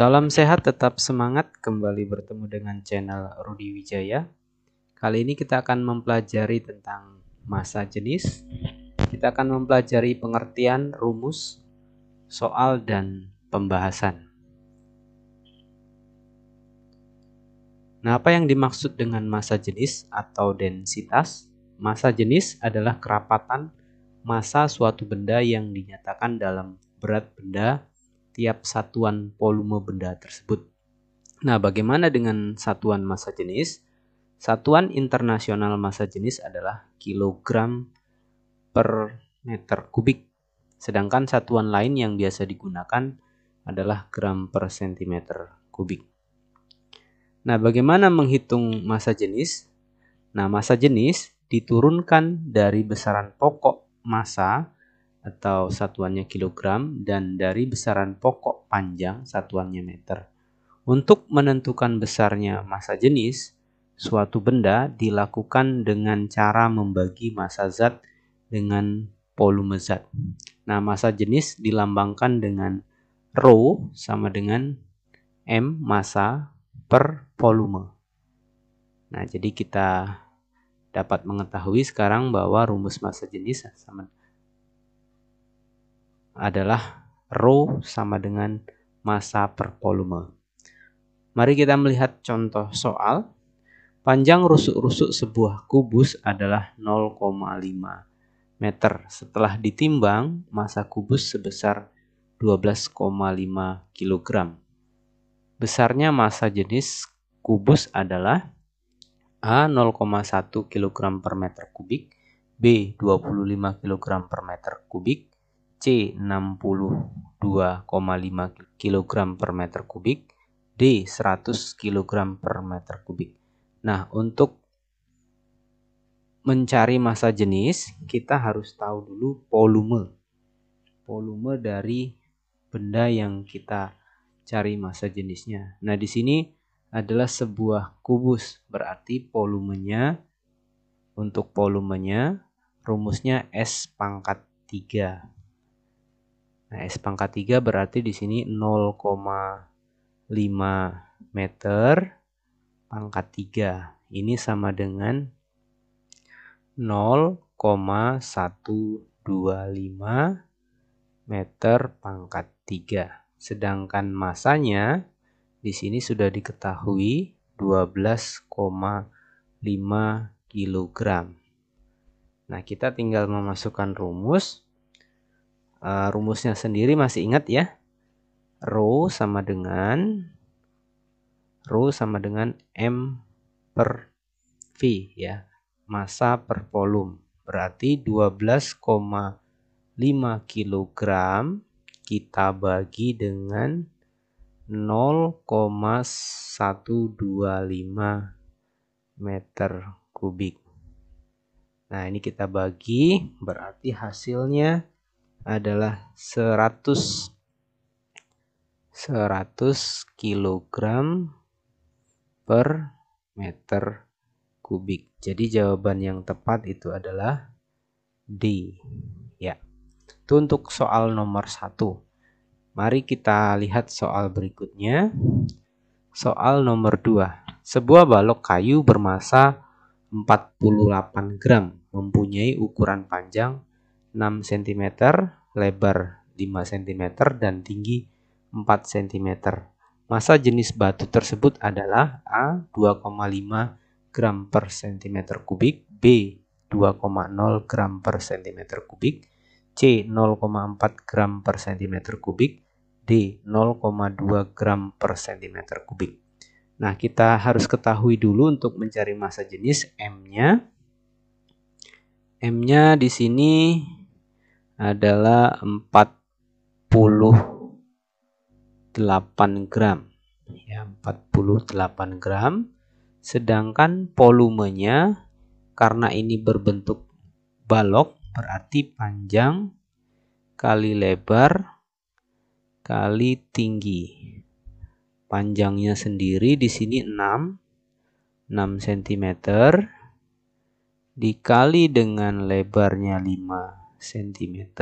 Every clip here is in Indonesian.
Salam sehat, tetap semangat. Kembali bertemu dengan channel Rudi Wijaya. Kali ini kita akan mempelajari tentang masa jenis. Kita akan mempelajari pengertian, rumus, soal, dan pembahasan. Nah, apa yang dimaksud dengan masa jenis atau densitas? Masa jenis adalah kerapatan masa suatu benda yang dinyatakan dalam berat benda setiap satuan volume benda tersebut. Nah, bagaimana dengan satuan massa jenis? Satuan internasional massa jenis adalah kilogram per meter kubik. Sedangkan satuan lain yang biasa digunakan adalah gram per sentimeter kubik. Nah, bagaimana menghitung massa jenis? Nah, massa jenis diturunkan dari besaran pokok massa atau satuannya kilogram dan dari besaran pokok panjang satuannya meter. Untuk menentukan besarnya massa jenis, suatu benda dilakukan dengan cara membagi massa zat dengan volume zat. Nah, massa jenis dilambangkan dengan rho sama dengan m massa per volume. Nah, jadi kita dapat mengetahui sekarang bahwa rumus massa jenis sama adalah rho sama dengan massa per volume. Mari kita melihat contoh soal. Panjang rusuk-rusuk sebuah kubus adalah 0,5 meter. Setelah ditimbang, massa kubus sebesar 12,5 kg. Besarnya massa jenis kubus adalah A 0,1 kg per meter kubik, B 25 kg per meter kubik, C 62,5 kg per meter kubik, D 100 kg per meter kubik. Nah, untuk mencari massa jenis, kita harus tahu dulu volume. Volume dari benda yang kita cari massa jenisnya. Nah, di sini adalah sebuah kubus, berarti volumenya untuk volumenya rumusnya S pangkat 3 Nah, S pangkat 3 berarti di sini 0,5 meter pangkat 3. Ini sama dengan 0,125 meter pangkat 3. Sedangkan masanya di sini sudah diketahui 12,5 kg. Nah, kita tinggal memasukkan rumus Eh, rumusnya sendiri masih ingat ya rho sama dengan rho sama dengan m per v ya masa per volume berarti 12,5 kg kita bagi dengan 0,125 meter kubik. Nah, ini kita bagi berarti hasilnya adalah 100 100 kg per meter kubik. Jadi jawaban yang tepat itu adalah D. Ya. Itu untuk soal nomor 1. Mari kita lihat soal berikutnya. Soal nomor 2. Sebuah balok kayu bermasa 48 gram mempunyai ukuran panjang 6 cm, lebar 5 cm, dan tinggi 4 cm. Masa jenis batu tersebut adalah A 2,5 gram per cm kubik, B 2,0 gram per cm kubik, C 0,4 gram per cm kubik, D 0,2 gram per cm kubik. Nah, kita harus ketahui dulu untuk mencari masa jenis M-nya. M-nya di sini adalah 48 gram ya 48 gram sedangkan volumenya karena ini berbentuk balok berarti panjang kali lebar kali tinggi panjangnya sendiri di sini 6 6 cm dikali dengan lebarnya 5 cm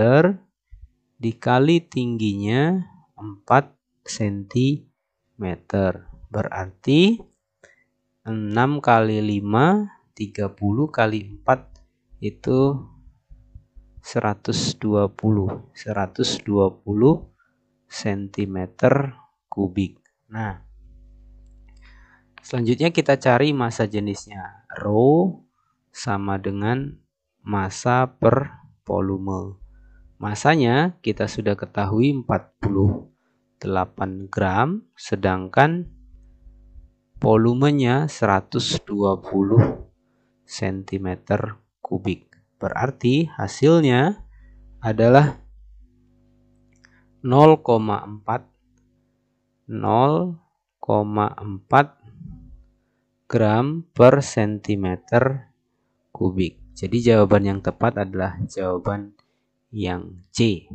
dikali tingginya 4 cm. Berarti 6 kali 5, 30 kali 4 itu 120. 120 cm kubik. Nah, selanjutnya kita cari massa jenisnya. Rho sama dengan massa per volume. Masanya kita sudah ketahui 48 gram, sedangkan volumenya 120 cm kubik. Berarti hasilnya adalah 0,4 0,4 gram per cm kubik. Jadi jawaban yang tepat adalah jawaban yang C.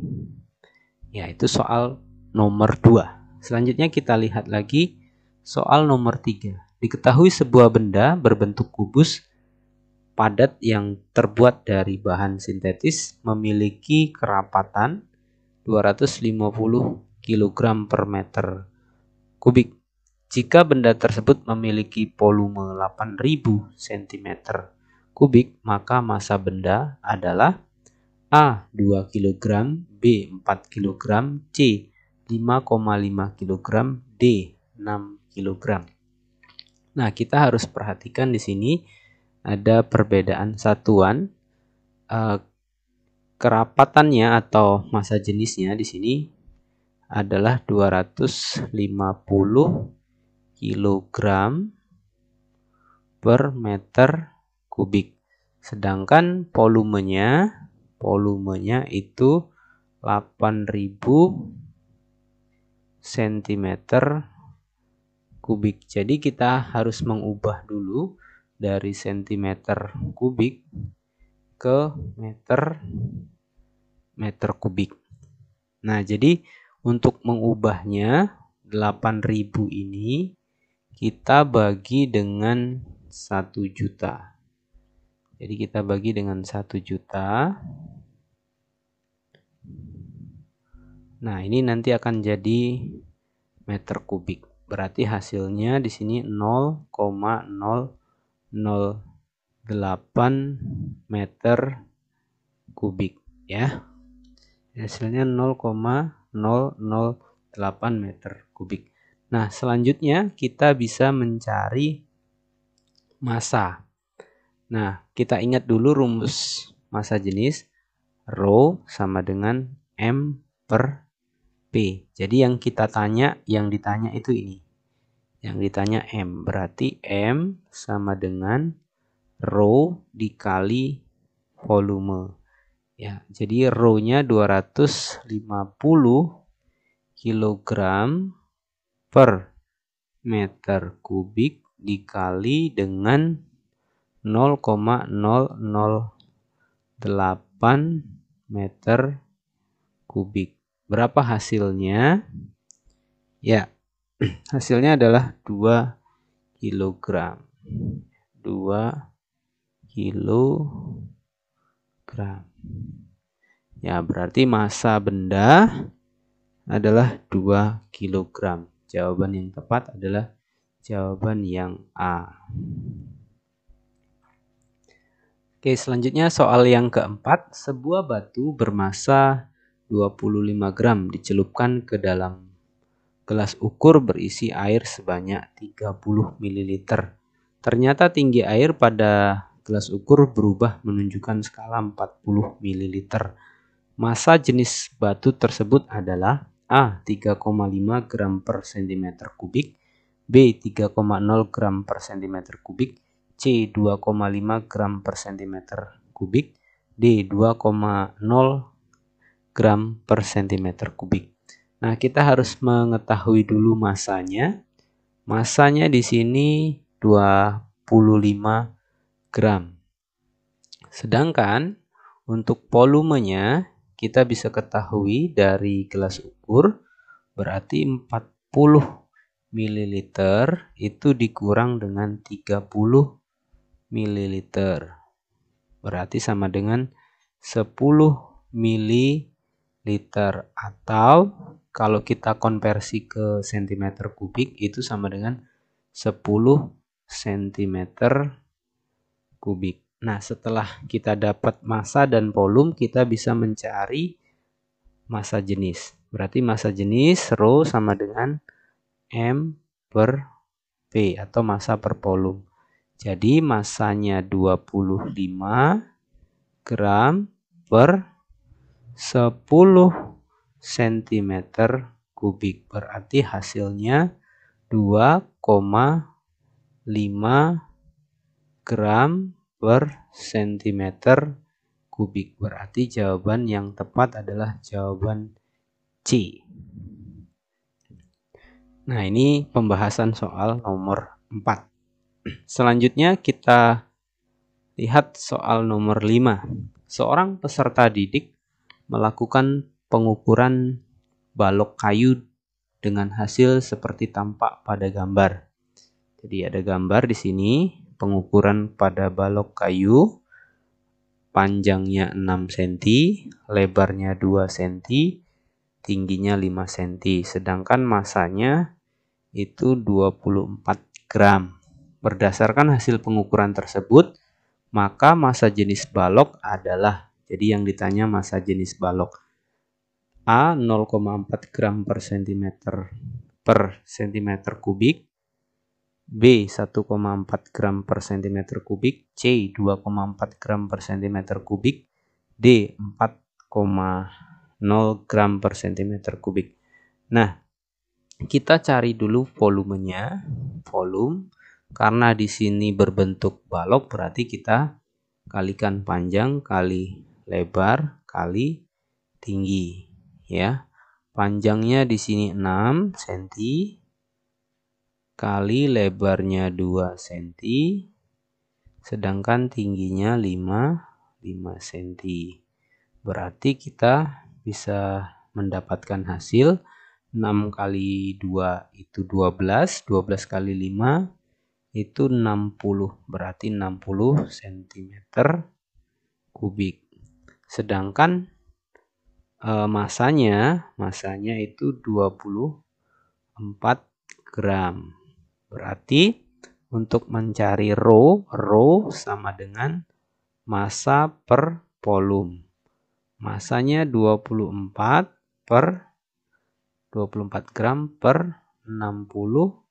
Yaitu soal nomor 2. Selanjutnya kita lihat lagi soal nomor 3. Diketahui sebuah benda berbentuk kubus padat yang terbuat dari bahan sintetis memiliki kerapatan 250 kg per meter kubik. Jika benda tersebut memiliki volume 8000 cm kubik, maka massa benda adalah A 2 kg, B 4 kg, C 5,5 kg, D 6 kg. Nah, kita harus perhatikan di sini ada perbedaan satuan eh, kerapatannya atau massa jenisnya di sini adalah 250 kg per meter kubik. Sedangkan volumenya volumenya itu 8000 cm kubik. Jadi kita harus mengubah dulu dari cm kubik ke meter meter kubik. Nah, jadi untuk mengubahnya 8000 ini kita bagi dengan 1 juta. Jadi kita bagi dengan 1 juta. Nah, ini nanti akan jadi meter kubik. Berarti hasilnya di sini 0,008 meter kubik ya. Hasilnya 0,008 meter kubik. Nah, selanjutnya kita bisa mencari massa. Nah, kita ingat dulu rumus masa jenis rho sama dengan m per p. Jadi yang kita tanya, yang ditanya itu ini. Yang ditanya m, berarti m sama dengan rho dikali volume. Ya, jadi rho-nya 250 kg per meter kubik dikali dengan 0,008 meter kubik. Berapa hasilnya? Ya, hasilnya adalah 2 kg. 2 kg. Ya, berarti massa benda adalah 2 kg. Jawaban yang tepat adalah jawaban yang A. Oke, selanjutnya soal yang keempat. Sebuah batu bermasa 25 gram dicelupkan ke dalam gelas ukur berisi air sebanyak 30 ml. Ternyata tinggi air pada gelas ukur berubah menunjukkan skala 40 ml. Massa jenis batu tersebut adalah A 3,5 gram per cm kubik, B 3,0 gram per cm kubik, C 2,5 gram per cm kubik, D 2,0 gram per cm kubik. Nah, kita harus mengetahui dulu masanya. Masanya di sini 25 gram. Sedangkan untuk volumenya kita bisa ketahui dari gelas ukur berarti 40 ml itu dikurang dengan 30 ml Berarti sama dengan 10 ml atau kalau kita konversi ke cm kubik itu sama dengan 10 cm kubik. Nah, setelah kita dapat massa dan volume, kita bisa mencari massa jenis. Berarti massa jenis rho sama dengan m per v atau massa per volume. Jadi masanya 25 gram per 10 cm kubik. Berarti hasilnya 2,5 gram per cm kubik. Berarti jawaban yang tepat adalah jawaban C. Nah ini pembahasan soal nomor 4. Selanjutnya kita lihat soal nomor 5. Seorang peserta didik melakukan pengukuran balok kayu dengan hasil seperti tampak pada gambar. Jadi ada gambar di sini, pengukuran pada balok kayu panjangnya 6 cm, lebarnya 2 cm, tingginya 5 cm, sedangkan masanya itu 24 gram. Berdasarkan hasil pengukuran tersebut, maka massa jenis balok adalah, jadi yang ditanya massa jenis balok, A 0,4 gram per cm per cm kubik, B 1,4 gram per cm kubik, C 2,4 gram per cm kubik, D 4,0 gram per cm kubik. Nah, kita cari dulu volumenya, volume karena di sini berbentuk balok berarti kita kalikan panjang kali lebar kali tinggi ya. Panjangnya di sini 6 cm kali lebarnya 2 cm sedangkan tingginya 5 5 cm. Berarti kita bisa mendapatkan hasil 6 kali 2 itu 12, 12 kali 5 itu 60 berarti 60 cm kubik sedangkan e, masanya masanya itu 24 gram berarti untuk mencari rho rho sama dengan masa per volume masanya 24 per 24 gram per 60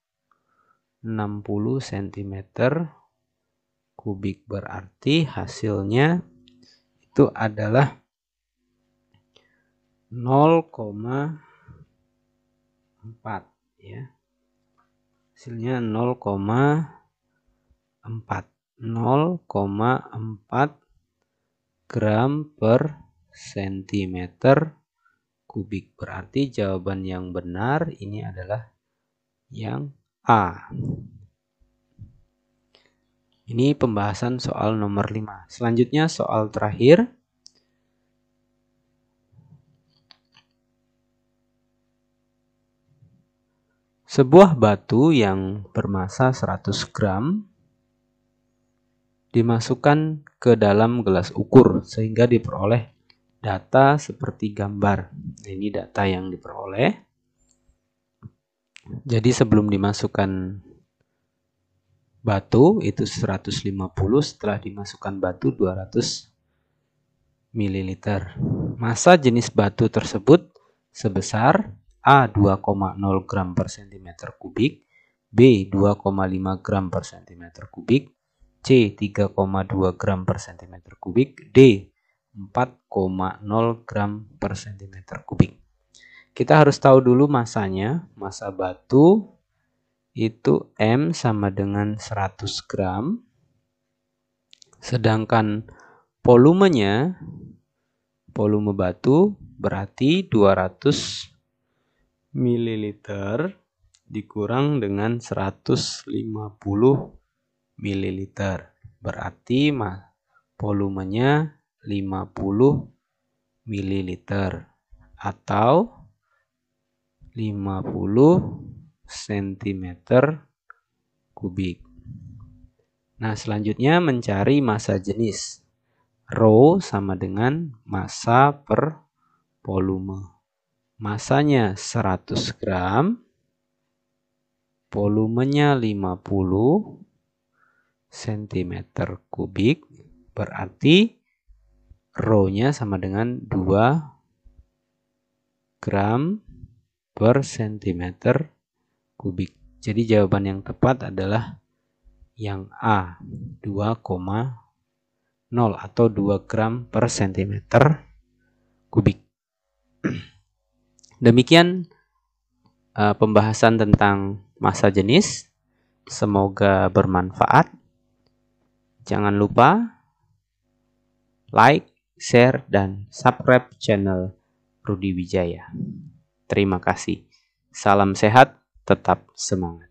60 cm kubik berarti hasilnya itu adalah 0,4 ya hasilnya 0,4 0,4 gram per cm kubik berarti jawaban yang benar ini adalah yang A. Ini pembahasan soal nomor 5. Selanjutnya soal terakhir. Sebuah batu yang bermassa 100 gram dimasukkan ke dalam gelas ukur sehingga diperoleh data seperti gambar. Nah, ini data yang diperoleh. Jadi sebelum dimasukkan batu itu 150, setelah dimasukkan batu 200 ml. Masa jenis batu tersebut sebesar A 2,0 gram per cm kubik, B 2,5 gram per cm kubik, C 3,2 gram per cm kubik, D 4,0 gram per cm kubik. Kita harus tahu dulu masanya. Masa batu itu M sama dengan 100 gram. Sedangkan volumenya, volume batu berarti 200 ml dikurang dengan 150 ml. Berarti volumenya 50 ml. atau 50 cm kubik. Nah, selanjutnya mencari massa jenis. Rho sama dengan massa per volume. Masanya 100 gram, volumenya 50 cm kubik, berarti rho-nya sama dengan 2 gram per sentimeter kubik. Jadi jawaban yang tepat adalah yang A 2,0 atau 2 gram per sentimeter kubik. Demikian uh, pembahasan tentang massa jenis. Semoga bermanfaat. Jangan lupa like, share, dan subscribe channel Rudi Wijaya. Terima kasih. Salam sehat, tetap semangat.